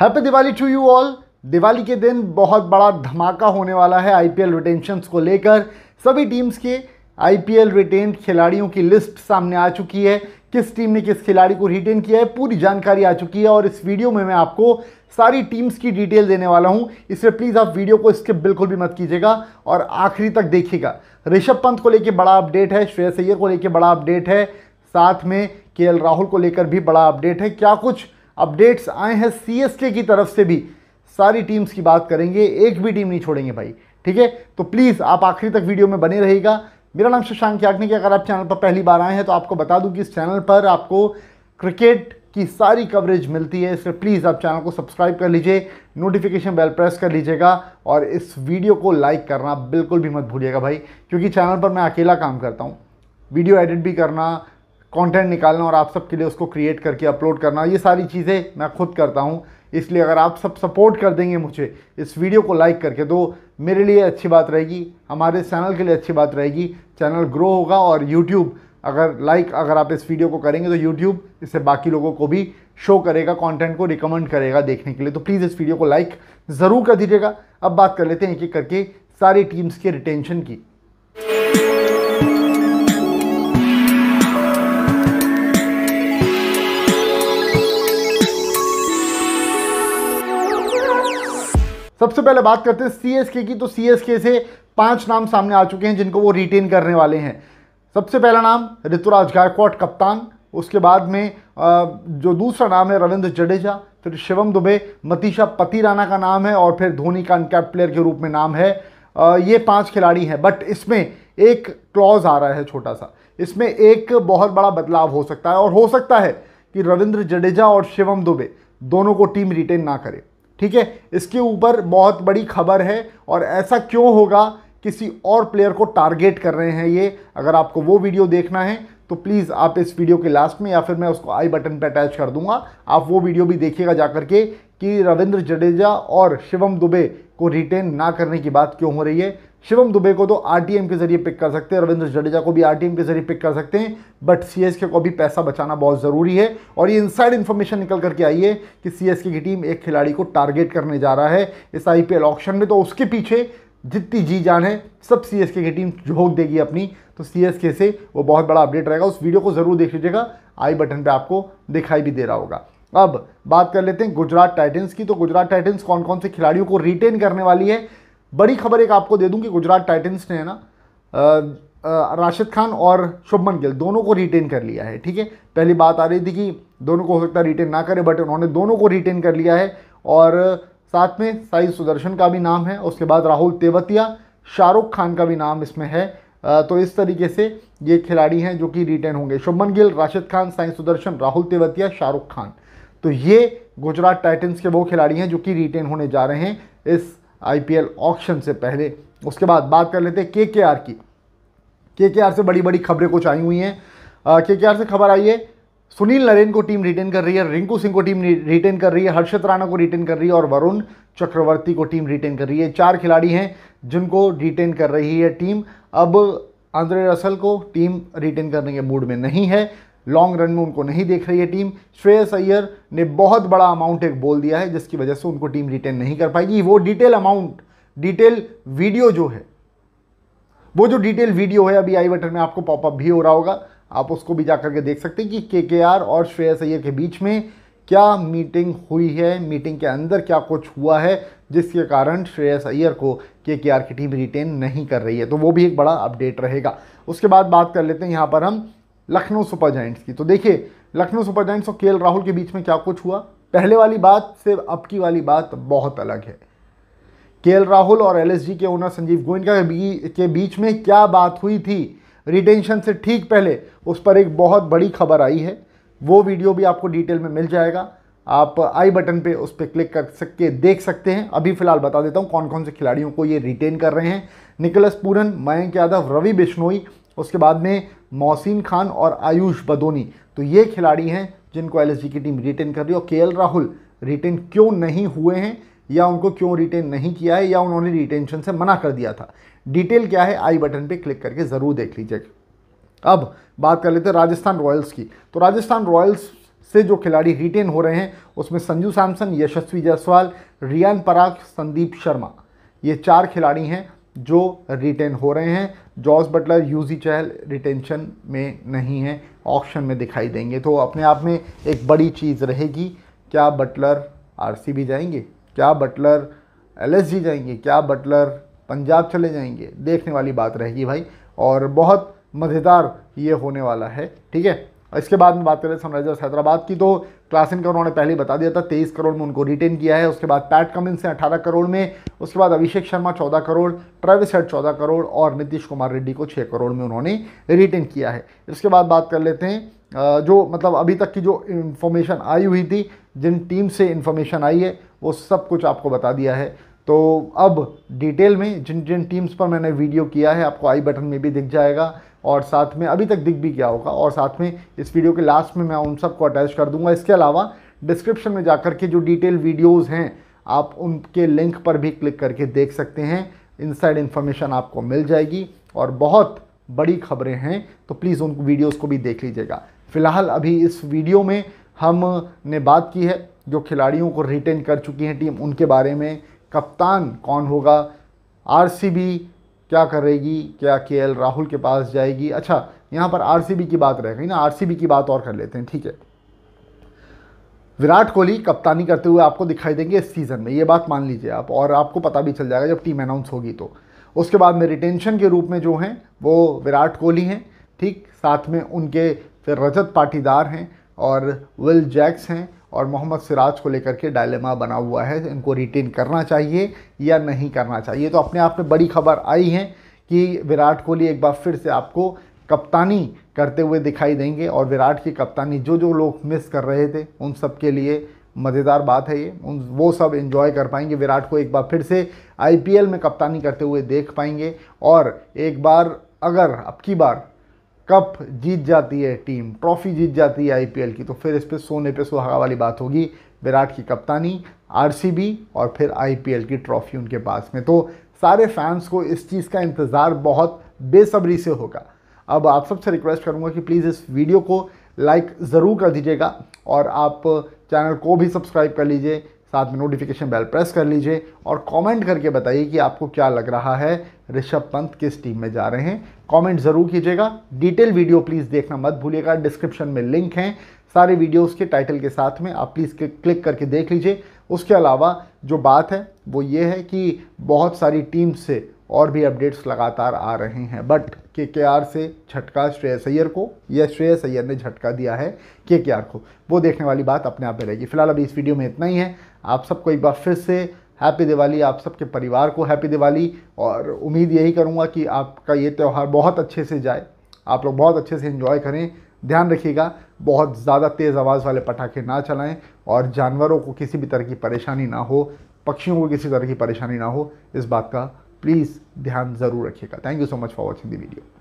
happy Diwali to you all Diwali के दिन बहुत बड़ा धमाका होने वाला है आईपीएल रिटेंशंस को लेकर सभी टीम्स के आईपीएल रिटेन खिलाड़ियों की लिस्ट सामने आ चुकी है किस टीम ने किस खिलाड़ी को रिटेन किया है पूरी जानकारी आ चुकी है और इस वीडियो में मैं आपको सारी टीम्स की डिटेल देने वाला हूं इसलिए प्लीज़ आप वीडियो को स्किप बिल्कुल भी मत कीजिएगा और आखिरी तक देखिएगा ऋषभ पंत को लेकर बड़ा अपडेट है श्रेयस अय्यर को लेकर बड़ा अपडेट है साथ में के राहुल को लेकर भी बड़ा अपडेट है क्या कुछ अपडेट्स आए हैं सी की तरफ से भी सारी टीम्स की बात करेंगे एक भी टीम नहीं छोड़ेंगे भाई ठीक है तो प्लीज़ आप आखिरी तक वीडियो में बने रहेगा मेरा नाम शशांक के अगर आप चैनल पर पहली बार आए हैं तो आपको बता दूं कि इस चैनल पर आपको क्रिकेट की सारी कवरेज मिलती है इसलिए प्लीज़ आप चैनल को सब्सक्राइब कर लीजिए नोटिफिकेशन बेल प्रेस कर लीजिएगा और इस वीडियो को लाइक करना बिल्कुल भी मत भूलिएगा भाई क्योंकि चैनल पर मैं अकेला काम करता हूँ वीडियो एडिट भी करना कंटेंट निकालना और आप सबके लिए उसको क्रिएट करके अपलोड करना ये सारी चीज़ें मैं खुद करता हूँ इसलिए अगर आप सब सपोर्ट कर देंगे मुझे इस वीडियो को लाइक करके तो मेरे लिए अच्छी बात रहेगी हमारे चैनल के लिए अच्छी बात रहेगी चैनल ग्रो होगा और यूट्यूब अगर लाइक अगर आप इस वीडियो को करेंगे तो यूट्यूब इससे बाकी लोगों को भी शो करेगा कंटेंट को रिकमेंड करेगा देखने के लिए तो प्लीज़ इस वीडियो को लाइक ज़रूर कर दीजिएगा अब बात कर लेते हैं एक एक करके सारी टीम्स के रिटेंशन की सबसे पहले बात करते हैं सीएसके की तो सीएसके से पांच नाम सामने आ चुके हैं जिनको वो रिटेन करने वाले हैं सबसे पहला नाम ऋतुराज गायकवाड कप्तान उसके बाद में जो दूसरा नाम है रविंद्र जडेजा फिर शिवम दुबे मतीशा पति राना का नाम है और फिर धोनी का अनकैप प्लेयर के रूप में नाम है ये पांच खिलाड़ी हैं बट इसमें एक क्लॉज आ रहा है छोटा सा इसमें एक बहुत बड़ा बदलाव हो सकता है और हो सकता है कि रविंद्र जडेजा और शिवम दुबे दोनों को टीम रिटेन ना करे ठीक है इसके ऊपर बहुत बड़ी खबर है और ऐसा क्यों होगा किसी और प्लेयर को टारगेट कर रहे हैं ये अगर आपको वो वीडियो देखना है तो प्लीज़ आप इस वीडियो के लास्ट में या फिर मैं उसको आई बटन पर अटैच कर दूंगा आप वो वीडियो भी देखिएगा जा के कि रविंद्र जडेजा और शिवम दुबे को रिटेन ना करने की बात क्यों हो रही है शिवम दुबे को तो आर के जरिए पिक कर सकते हैं रविंद्र जडेजा को भी आर के जरिए पिक कर सकते हैं बट सी को भी पैसा बचाना बहुत ज़रूरी है और ये इनसाइड इन्फॉर्मेशन निकल करके आई है कि सी की टीम एक खिलाड़ी को टारगेट करने जा रहा है इस आई ऑप्शन में तो उसके पीछे जितनी जी जान है सब सी एस के की टीम झोंक देगी अपनी तो सी एस के से वो बहुत बड़ा अपडेट रहेगा उस वीडियो को ज़रूर देख लीजिएगा आई बटन पे आपको दिखाई भी दे रहा होगा अब बात कर लेते हैं गुजरात टाइटन्स की तो गुजरात टाइटन्स कौन कौन से खिलाड़ियों को रिटेन करने वाली है बड़ी खबर एक आपको दे दूँ कि गुजरात टाइटन्स ने है ना राशिद खान और शुभमन गिल दोनों को रिटेन कर लिया है ठीक है पहली बात आ रही थी कि दोनों को हो सकता है रिटेन ना करे बट उन्होंने दोनों को रिटेन कर लिया है और साथ में साई सुदर्शन का भी नाम है उसके बाद राहुल तेवतिया शाहरुख खान का भी नाम इसमें है तो इस तरीके से ये खिलाड़ी हैं जो कि रिटर्न होंगे शुभमन गिल राशिद खान साई सुदर्शन राहुल तेवतिया शाहरुख खान तो ये गुजरात टाइटन्स के वो खिलाड़ी हैं जो कि रिटेन होने जा रहे हैं इस आईपीएल ऑक्शन से पहले उसके बाद बात कर लेते हैं के की के से बड़ी बड़ी खबरें कुछ आई हुई हैं के से खबर आई है सुनील नरेन को टीम रिटेन कर रही है रिंकू सिंह को टीम रिटेन कर रही है हर्षद राणा को रिटेन कर रही है और वरुण चक्रवर्ती को टीम रिटेन कर रही है चार खिलाड़ी हैं जिनको रिटेन कर रही है टीम अब आंद्रे रसल को टीम रिटेन करने के मूड में नहीं है लॉन्ग रन में उनको नहीं देख रही है टीम श्रेयस अय्यर ने बहुत बड़ा अमाउंट एक बोल दिया है जिसकी वजह से उनको टीम रिटेन नहीं कर पाएगी वो डिटेल अमाउंट डिटेल वीडियो जो है वो जो डिटेल वीडियो है अभी आई बटन में आपको पॉपअप भी हो रहा होगा आप उसको भी जा करके देख सकते हैं कि के और श्रेयस सैयर के बीच में क्या मीटिंग हुई है मीटिंग के अंदर क्या कुछ हुआ है जिसके कारण श्रेयस अय्यर को के के की टीम रिटेन नहीं कर रही है तो वो भी एक बड़ा अपडेट रहेगा उसके बाद बात कर लेते हैं यहाँ पर हम लखनऊ सुपर जाइंट्स की तो देखिए लखनऊ सुपर जाइंट्स और के राहुल के बीच में क्या कुछ हुआ पहले वाली बात से अब की वाली बात बहुत अलग है के राहुल और एल के ओनर संजीव गोइंका के बीच में क्या बात हुई थी रिटेंशन से ठीक पहले उस पर एक बहुत बड़ी खबर आई है वो वीडियो भी आपको डिटेल में मिल जाएगा आप आई बटन पे उस पर क्लिक कर सकते देख सकते हैं अभी फिलहाल बता देता हूँ कौन कौन से खिलाड़ियों को ये रिटेन कर रहे हैं निकलस पूरन मयंक यादव रवि बिश्नोई उसके बाद में मोहसिन खान और आयुष बदोनी तो ये खिलाड़ी हैं जिनको एल की टीम रिटेन कर रही है और के राहुल रिटेन क्यों नहीं हुए हैं या उनको क्यों रिटेन नहीं किया है या उन्होंने रिटेंशन से मना कर दिया था डिटेल क्या है आई बटन पे क्लिक करके ज़रूर देख लीजिएगा अब बात कर लेते हैं राजस्थान रॉयल्स की तो राजस्थान रॉयल्स से जो खिलाड़ी रिटेन हो रहे हैं उसमें संजू सैमसन यशस्वी जायसवाल रियान पराग संदीप शर्मा ये चार खिलाड़ी हैं जो रिटेन हो रहे हैं Jos Buttler Yuzi Chahal retention में नहीं है ऑक्शन में दिखाई देंगे तो अपने आप में एक बड़ी चीज़ रहेगी क्या बटलर आरसीबी जाएंगे क्या बटलर एल जाएंगे क्या बटलर पंजाब चले जाएंगे देखने वाली बात रहेगी भाई और बहुत मज़ेदार ये होने वाला है ठीक है इसके बाद में बात करें सनराइजर्स हैदराबाद की तो क्लासिन का उन्होंने पहले बता दिया था तेईस करोड़ में उनको रिटेन किया है उसके बाद पैट कमिंस हैं अठारह करोड़ में उसके बाद अभिषेक शर्मा चौदह करोड़ ट्रेविस हेड चौदह करोड़ और नीतीश कुमार रेड्डी को छः करोड़ में उन्होंने रिटेन किया है इसके बाद बात कर लेते हैं जो मतलब अभी तक की जो इन्फॉर्मेशन आई हुई थी जिन टीम से इन्फॉर्मेशन आई है वो सब कुछ आपको बता दिया है तो अब डिटेल में जिन जिन टीम्स पर मैंने वीडियो किया है आपको आई बटन में भी दिख जाएगा और साथ में अभी तक दिख भी गया होगा और साथ में इस वीडियो के लास्ट में मैं उन सबको अटैच कर दूंगा इसके अलावा डिस्क्रिप्शन में जाकर के जो डिटेल वीडियोज़ हैं आप उनके लिंक पर भी क्लिक करके देख सकते हैं इनसाइड इन्फॉर्मेशन आपको मिल जाएगी और बहुत बड़ी खबरें हैं तो प्लीज़ उन वीडियोज़ को भी देख लीजिएगा फ़िलहाल अभी इस वीडियो में हमने बात की है जो खिलाड़ियों को रिटेन कर चुकी हैं टीम उनके बारे में कप्तान कौन होगा आरसीबी क्या करेगी क्या के राहुल के पास जाएगी अच्छा यहाँ पर आर की बात रह गई ना आर की बात और कर लेते हैं ठीक है विराट कोहली कप्तानी करते हुए आपको दिखाई देंगे इस सीज़न में ये बात मान लीजिए आप और आपको पता भी चल जाएगा जब टीम अनाउंस होगी तो उसके बाद में रिटेंशन के रूप में जो हैं वो विराट कोहली हैं ठीक साथ में उनके फिर रजत पाटीदार हैं और विल जैक्स हैं और मोहम्मद सिराज को लेकर के डायलेमा बना हुआ है इनको रिटेन करना चाहिए या नहीं करना चाहिए तो अपने आप में बड़ी खबर आई है कि विराट कोहली एक बार फिर से आपको कप्तानी करते हुए दिखाई देंगे और विराट की कप्तानी जो जो लोग मिस कर रहे थे उन सब के लिए मज़ेदार बात है ये उन वो सब इन्जॉय कर पाएंगे विराट को एक बार फिर से आईपीएल में कप्तानी करते हुए देख पाएंगे और एक बार अगर अब की बार कप जीत जाती है टीम ट्रॉफी जीत जाती है आईपीएल की तो फिर इस पर सोने पे सुहागा वाली बात होगी विराट की कप्तानी आरसीबी और फिर आईपीएल की ट्रॉफी उनके पास में तो सारे फैंस को इस चीज़ का इंतज़ार बहुत बेसब्री से होगा अब आप सबसे रिक्वेस्ट करूँगा कि प्लीज़ इस वीडियो को लाइक ज़रूर कर दीजिएगा और आप चैनल को भी सब्सक्राइब कर लीजिए साथ में नोटिफिकेशन बेल प्रेस कर लीजिए और कमेंट करके बताइए कि आपको क्या लग रहा है ऋषभ पंत किस टीम में जा रहे हैं कमेंट ज़रूर कीजिएगा डिटेल वीडियो प्लीज़ देखना मत भूलिएगा डिस्क्रिप्शन में लिंक हैं सारे वीडियोस के टाइटल के साथ में आप प्लीज़ क्लिक करके देख लीजिए उसके अलावा जो बात है वो ये है कि बहुत सारी टीम से और भी अपडेट्स लगातार आ रहे हैं बट के के आर से झटका श्रेयस अय्यर को या श्रेयस अय्यर ने झटका दिया है के के आर को वो देखने वाली बात अपने आप में रहेगी फिलहाल अभी इस वीडियो में इतना ही है आप सबको एक बार फिर से हैप्पी दिवाली आप सबके परिवार को हैप्पी दिवाली और उम्मीद यही करूँगा कि आपका ये त्यौहार बहुत अच्छे से जाए आप लोग बहुत अच्छे से इन्जॉय करें ध्यान रखिएगा बहुत ज़्यादा तेज़ आवाज़ वाले पटाखे ना चलाएं और जानवरों को किसी भी तरह की परेशानी ना हो पक्षियों को किसी तरह की परेशानी ना हो इस बात का प्लीज़ ध्यान ज़रूर रखिएगा thank you so much for watching the video